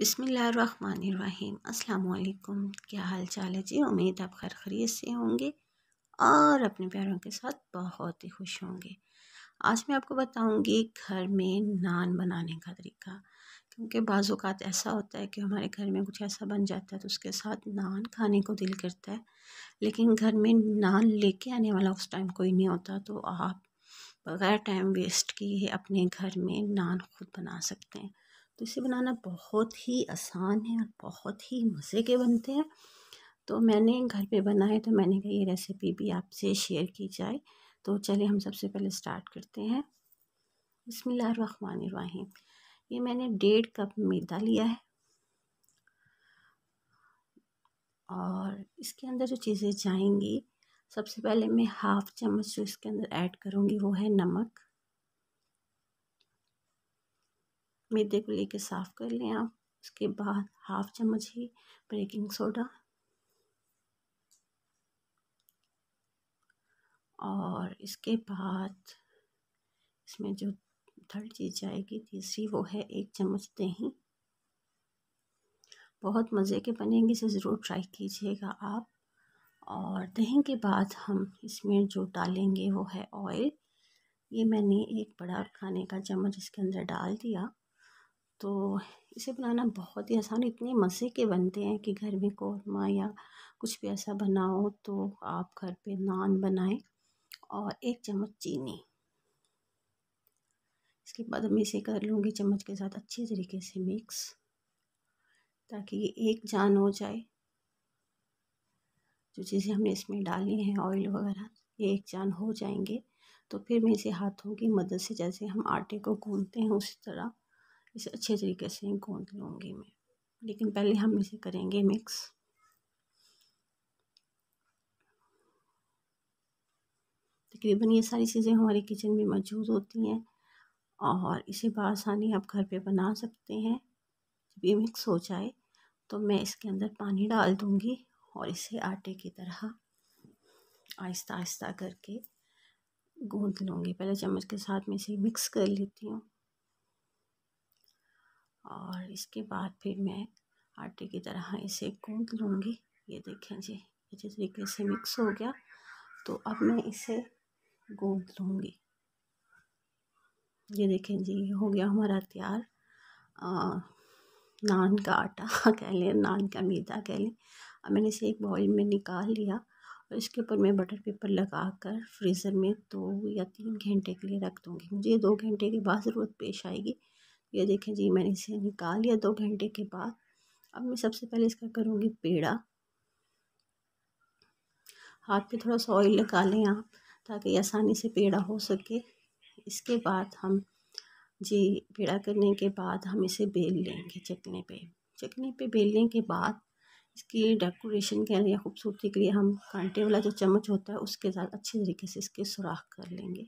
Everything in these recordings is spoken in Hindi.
बिसमीम् अल्लाम क्या हाल चाल है जी उम्मीद आप खैर खरीत से होंगे और अपने प्यारों के साथ बहुत ही खुश होंगे आज मैं आपको बताऊंगी घर में नान बनाने का तरीका क्योंकि बाज़ात ऐसा होता है कि हमारे घर में कुछ ऐसा बन जाता है तो उसके साथ नान खाने को दिल करता है लेकिन घर में नान लेके आने वाला उस टाइम कोई नहीं होता तो आप बग़ैर टाइम वेस्ट किए अपने घर में नान खुद बना सकते हैं तो इसे बनाना बहुत ही आसान है और बहुत ही मज़े के बनते हैं तो मैंने घर पे बनाए तो मैंने कहा ये रेसिपी भी आपसे शेयर की जाए तो चलिए हम सबसे पहले स्टार्ट करते हैं बसमिल्लाम ये मैंने डेढ़ कप मैदा लिया है और इसके अंदर जो चीज़ें जाएंगी सबसे पहले मैं हाफ़ चम्मच जो इसके अंदर ऐड करूँगी वो है नमक मैदे को लेके साफ़ कर लें आप उसके बाद हाफ चम्मच ही बेकिंग सोडा और इसके बाद इसमें जो थर्ड चीज़ जाएगी तीसरी वो है एक चम्मच दही बहुत मज़े के बनेंगे इसे ज़रूर ट्राई कीजिएगा आप और दही के बाद हम इसमें जो डालेंगे वो है ऑयल ये मैंने एक बड़ा खाने का चम्मच इसके अंदर डाल दिया तो इसे बनाना बहुत ही आसान इतने मज़े के बनते हैं कि घर में कौरमा या कुछ भी ऐसा बनाओ तो आप घर पे नान बनाएं और एक चम्मच चीनी इसके बाद मैं इसे कर लूँगी चम्मच के साथ अच्छे तरीके से मिक्स ताकि ये एक जान हो जाए जो चीज़ें हमने इसमें डाली हैं ऑयल वगैरह ये एक जान हो जाएंगे तो फिर मैं इसे हाथों की मदद से जैसे हम आटे को गूंदते हैं उसी तरह इसे अच्छे तरीके से गूँध लूँगी मैं लेकिन पहले हम इसे करेंगे मिक्स तकरीबन ये सारी चीज़ें हमारी किचन में मौजूद होती हैं और इसे बसानी आप घर पे बना सकते हैं जब ये मिक्स हो जाए तो मैं इसके अंदर पानी डाल दूँगी और इसे आटे की तरह आहिस्ता आहिस्ता करके गूँध लूँगी पहले चम्मच के साथ में इसे मिक्स कर लेती हूँ और इसके बाद फिर मैं आटे की तरह इसे गूंद लूँगी ये देखें जी अच्छे तरीके से मिक्स हो गया तो अब मैं इसे गूंद लूँगी ये देखें जी ये हो गया हमारा तैयार नान का आटा कह लें नान का मैदा कह लें अब मैंने इसे एक बॉल में निकाल लिया और इसके ऊपर मैं बटर पेपर लगा कर फ्रीज़र में दो या तीन घंटे के लिए रख दूँगी मुझे दो घंटे के बाद ज़रूरत पेश आएगी ये देखें जी मैंने इसे निकाल लिया दो घंटे के बाद अब मैं सबसे पहले इसका करूँगी पेड़ा हाथ पे थोड़ा सा ऑयल लगा लें आप ताकि आसानी से पेड़ा हो सके इसके बाद हम जी पेड़ा करने के बाद हम इसे बेल लेंगे चकने पे चकने पे बेलने के बाद इसकी डेकोरेशन के लिए खूबसूरती के लिए हम कांटे वाला जो चम्मच होता है उसके साथ अच्छे तरीके से इसके सुराख कर लेंगे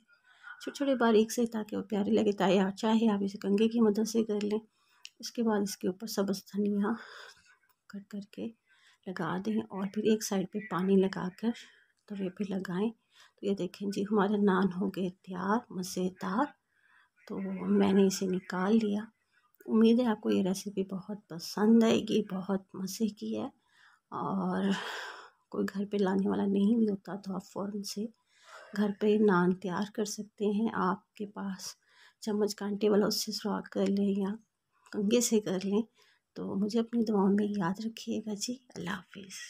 छोटे छोटे बारीक से ताकि वो प्यारे लगे ताए हाँ, चाहे आप इसे कंगे की मदद से कर लें इसके बाद इसके ऊपर सब्ज़ धनिया कट करके लगा दें और फिर एक साइड पे पानी लगा कर तवे पे लगाएं तो ये देखें जी हमारे नान हो गए तैयार मज़ेदार तो मैंने इसे निकाल लिया उम्मीद है आपको ये रेसिपी बहुत पसंद आएगी बहुत मज़े की है और कोई घर पे लाने वाला नहीं भी होता तो आप फ़ौरन से घर पे नान तैयार कर सकते हैं आपके पास चम्मच कांटे वाला उससे सुराख कर लें या कंगे से कर लें तो मुझे अपनी दुआओं में याद रखिएगा जी अल्लाह हाफिज़